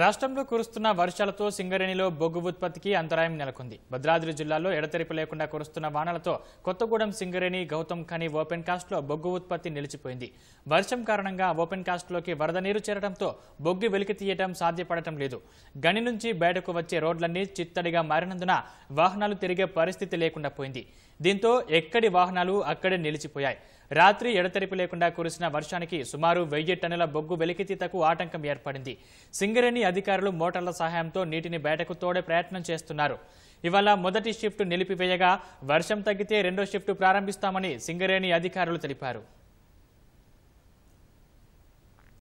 రాష్ట్రంలో కురుస్తున్న వర్షాలతో సింగరేణిలో బొగ్గు ఉత్పత్తికి అంతరాయం నెలకొంది భద్రాద్రి జిల్లాలో ఎడతెరిపి లేకుండా కురుస్తున్న వానలతో కొత్తగూడెం సింగరేణి గౌతమ్ ఖని ఓపెన్ కాస్ట్లో బొగ్గు ఉత్పత్తి నిలిచిపోయింది వర్షం కారణంగా ఓపెన్ కాస్ట్లోకి వరద నీరు చేరడంతో బొగ్గు వెలికి తీయటం సాధ్యపడటం లేదు గని నుంచి బయటకు వచ్చే రోడ్లన్నీ చిత్తడిగా మారినందున వాహనాలు తిరిగే పరిస్థితి లేకుండా పోయింది దీంతో ఎక్కడి వాహనాలు అక్కడే నిలిచిపోయాయి రాత్రి ఎడతెరిపి లేకుండా కురిసిన వర్షానికి సుమారు వెయ్యి టన్నుల బొగ్గు వెలికితీతకు ఆటంకం ఏర్పడింది సింగరేణి అధికారులు మోటార్ల సహాయంతో నీటిని బయటకు తోడే ప్రయత్నం చేస్తున్నారు ఇవాళ మొదటి షిఫ్ట్ నిలిపివేయగా వర్షం తగ్గితే రెండో షిఫ్ట్ ప్రారంభిస్తామని సింగరేణి అధికారులు తెలిపారు